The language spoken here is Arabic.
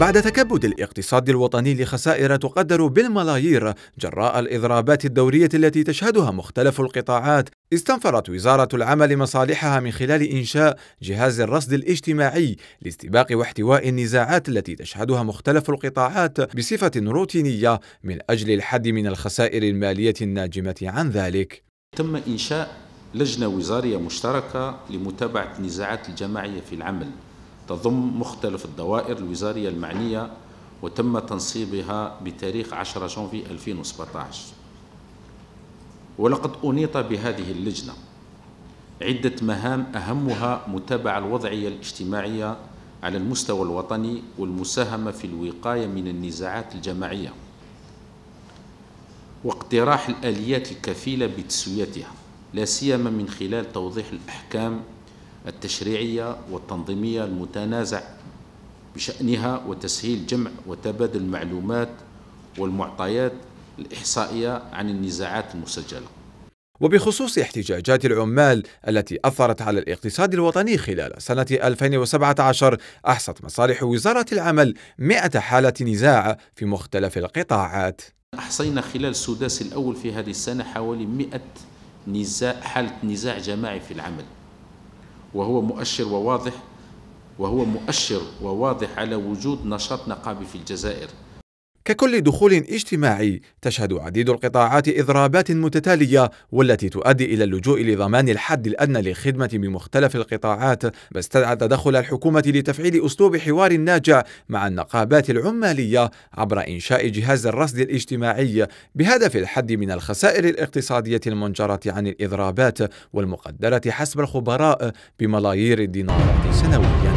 بعد تكبد الاقتصاد الوطني لخسائر تقدر بالملايير جراء الإضرابات الدورية التي تشهدها مختلف القطاعات استنفرت وزارة العمل مصالحها من خلال إنشاء جهاز الرصد الاجتماعي لاستباق واحتواء النزاعات التي تشهدها مختلف القطاعات بصفة روتينية من أجل الحد من الخسائر المالية الناجمة عن ذلك تم إنشاء لجنة وزارية مشتركة لمتابعة النزاعات الجماعية في العمل تضم مختلف الدوائر الوزارية المعنية وتم تنصيبها بتاريخ 10 جونفي 2017 ولقد أنيط بهذه اللجنة عدة مهام أهمها متابعة الوضعية الاجتماعية على المستوى الوطني والمساهمة في الوقاية من النزاعات الجماعية واقتراح الآليات الكفيلة بتسويتها لا سيما من خلال توضيح الأحكام التشريعية والتنظيمية المتنازع بشأنها وتسهيل جمع وتبادل المعلومات والمعطيات الإحصائية عن النزاعات المسجلة وبخصوص احتجاجات العمال التي أثرت على الاقتصاد الوطني خلال سنة 2017 أحصت مصالح وزارة العمل 100 حالة نزاع في مختلف القطاعات أحصينا خلال السداس الأول في هذه السنة حوالي 100 نزاع حالة نزاع جماعي في العمل وهو مؤشر وواضح وهو مؤشر وواضح على وجود نشاط نقابي في الجزائر ككل دخول اجتماعي تشهد عديد القطاعات اضرابات متتاليه والتي تؤدي الى اللجوء لضمان الحد الادنى للخدمه بمختلف القطاعات ما استدعى تدخل الحكومه لتفعيل اسلوب حوار ناجع مع النقابات العماليه عبر انشاء جهاز الرصد الاجتماعي بهدف الحد من الخسائر الاقتصاديه المنجره عن الاضرابات والمقدره حسب الخبراء بملايير الدينارات سنويا